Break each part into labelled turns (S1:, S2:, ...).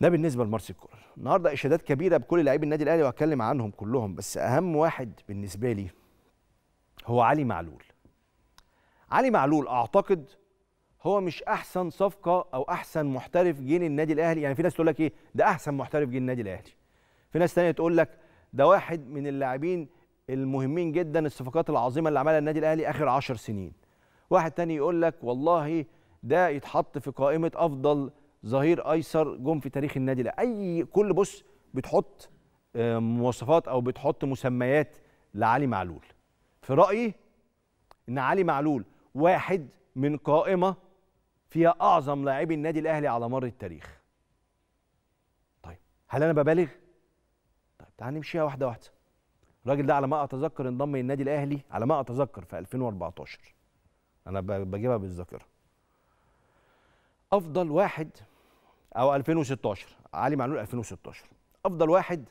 S1: ده بالنسبه لمارسيل كولر النهارده اشادات كبيره بكل لاعبي النادي الاهلي وهتكلم عنهم كلهم بس اهم واحد بالنسبه لي هو علي معلول علي معلول اعتقد هو مش احسن صفقه او احسن محترف جه النادي الاهلي يعني في ناس تقول لك ايه ده احسن محترف جه النادي الاهلي في ناس تانية تقول لك ده واحد من اللاعبين المهمين جدا الصفقات العظيمه اللي عملها النادي الاهلي اخر 10 سنين واحد تاني يقول لك والله ده يتحط في قائمه افضل ظهير ايسر جم في تاريخ النادي الاهلي اي كل بص بتحط آه، مواصفات او بتحط مسميات لعلي معلول في رايي ان علي معلول واحد من قائمه فيها اعظم لاعبي النادي الاهلي على مر التاريخ طيب هل انا ببالغ طيب تعال نمشيها واحده واحده الراجل ده على ما اتذكر انضم للنادي الاهلي على ما اتذكر في 2014 انا بجيبها بالذاكره افضل واحد او 2016 علي معلول 2016 افضل واحد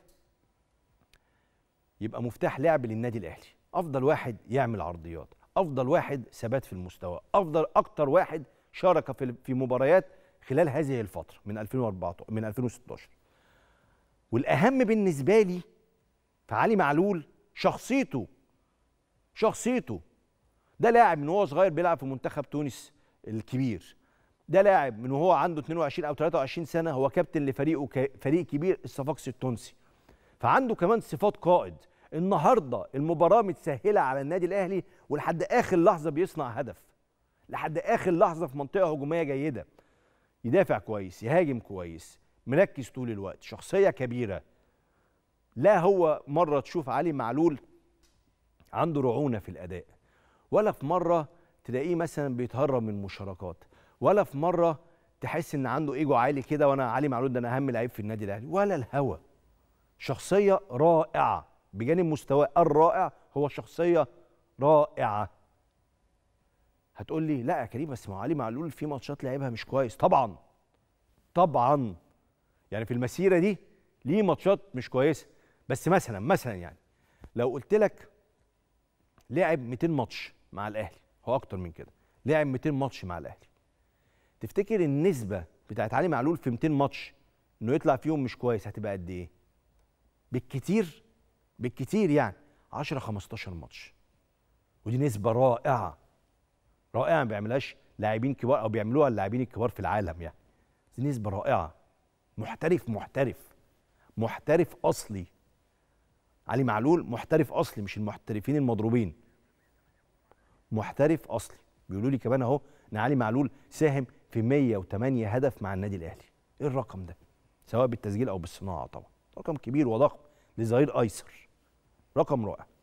S1: يبقى مفتاح لعب للنادي الاهلي افضل واحد يعمل عرضيات افضل واحد ثبات في المستوى افضل اكتر واحد شارك في في مباريات خلال هذه الفتره من 2014 من 2016 والاهم بالنسبه لي فعلي معلول شخصيته شخصيته ده لاعب من وهو صغير بيلعب في منتخب تونس الكبير ده لاعب من وهو عنده 22 او 23 سنه هو كابتن لفريقه ك... فريق كبير الصفاقسي التونسي فعنده كمان صفات قائد النهارده المباراه متسهله على النادي الاهلي ولحد اخر لحظه بيصنع هدف لحد اخر لحظه في منطقه هجوميه جيده يدافع كويس يهاجم كويس مركز طول الوقت شخصيه كبيره لا هو مره تشوف علي معلول عنده رعونه في الاداء ولا في مره تلاقيه مثلا بيتهرب من مشاركات ولا في مره تحس ان عنده ايجو عالي كده وانا علي معلول ده انا اهم لعيب في النادي الاهلي ولا الهوى شخصيه رائعه بجانب مستواه الرائع هو شخصيه رائعه هتقول لي لا يا كريم بس ما علي معلول في ماتشات لعبها مش كويس طبعا طبعا يعني في المسيره دي ليه ماتشات مش كويسه بس مثلا مثلا يعني لو قلت لك لعب 200 ماتش مع الاهلي هو اكتر من كده لعب 200 ماتش مع الاهلي تفتكر النسبه بتاعت علي معلول في 200 ماتش انه يطلع فيهم مش كويس هتبقى قد ايه؟ بالكتير بالكتير يعني 10 15 ماتش ودي نسبه رائعه رائعه ما بيعملهاش لاعبين كبار او بيعملوها اللاعبين الكبار في العالم يعني دي نسبه رائعه محترف محترف محترف اصلي علي معلول محترف اصلي مش المحترفين المضروبين محترف اصلي بيقولوا لي كمان اهو ان علي معلول ساهم في 108 هدف مع النادي الاهلي ايه الرقم ده سواء بالتسجيل او بالصناعه طبعا رقم كبير وضخم لظهير ايسر رقم رائع